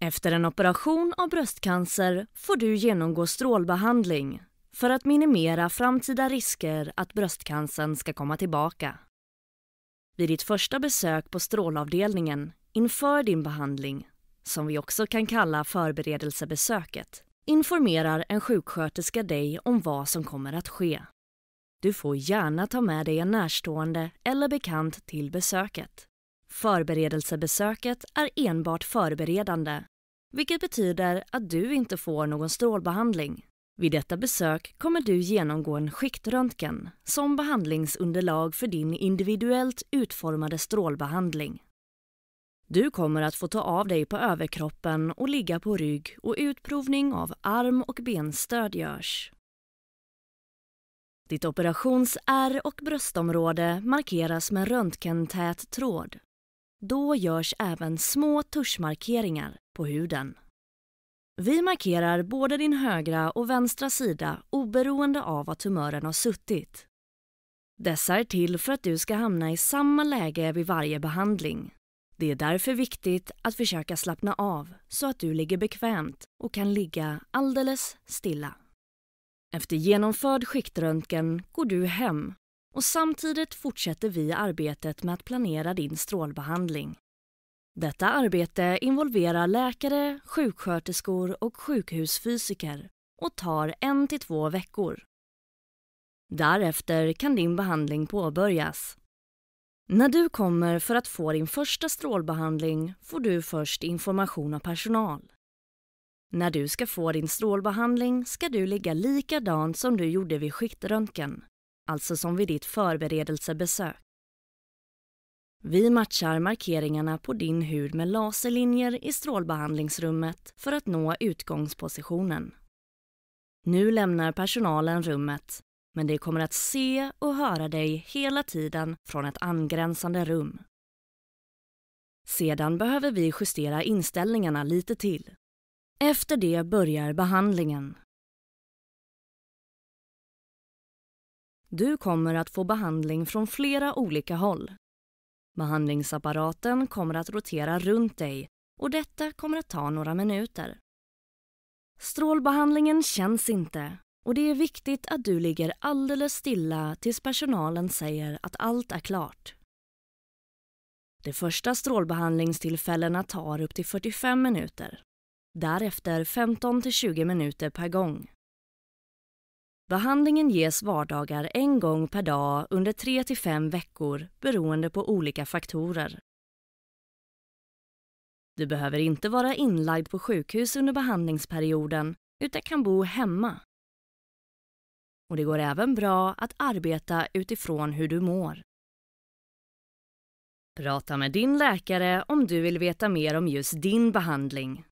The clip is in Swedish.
Efter en operation av bröstcancer får du genomgå strålbehandling för att minimera framtida risker att bröstcancern ska komma tillbaka. Vid ditt första besök på strålavdelningen inför din behandling, som vi också kan kalla förberedelsebesöket, informerar en sjuksköterska dig om vad som kommer att ske. Du får gärna ta med dig en närstående eller bekant till besöket. Förberedelsebesöket är enbart förberedande, vilket betyder att du inte får någon strålbehandling. Vid detta besök kommer du genomgå en skiktröntgen som behandlingsunderlag för din individuellt utformade strålbehandling. Du kommer att få ta av dig på överkroppen och ligga på rygg och utprovning av arm och benstöd görs. Ditt operationsärr och bröstområde markeras med röntgentät tråd. Då görs även små tuschmarkeringar på huden. Vi markerar både din högra och vänstra sida oberoende av var tumören har suttit. Dessa är till för att du ska hamna i samma läge vid varje behandling. Det är därför viktigt att försöka slappna av så att du ligger bekvämt och kan ligga alldeles stilla. Efter genomförd skiktröntgen går du hem och samtidigt fortsätter vi arbetet med att planera din strålbehandling. Detta arbete involverar läkare, sjuksköterskor och sjukhusfysiker och tar en till två veckor. Därefter kan din behandling påbörjas. När du kommer för att få din första strålbehandling får du först information av personal. När du ska få din strålbehandling ska du ligga likadant som du gjorde vid skiktröntgen, alltså som vid ditt förberedelsebesök. Vi matchar markeringarna på din hud med laserlinjer i strålbehandlingsrummet för att nå utgångspositionen. Nu lämnar personalen rummet, men de kommer att se och höra dig hela tiden från ett angränsande rum. Sedan behöver vi justera inställningarna lite till. Efter det börjar behandlingen. Du kommer att få behandling från flera olika håll. Behandlingsapparaten kommer att rotera runt dig och detta kommer att ta några minuter. Strålbehandlingen känns inte och det är viktigt att du ligger alldeles stilla tills personalen säger att allt är klart. De första strålbehandlingstillfällena tar upp till 45 minuter. Därefter 15 till 20 minuter per gång. Behandlingen ges vardagar en gång per dag under 3 till 5 veckor beroende på olika faktorer. Du behöver inte vara inlagd på sjukhus under behandlingsperioden utan kan bo hemma. Och Det går även bra att arbeta utifrån hur du mår. Prata med din läkare om du vill veta mer om just din behandling.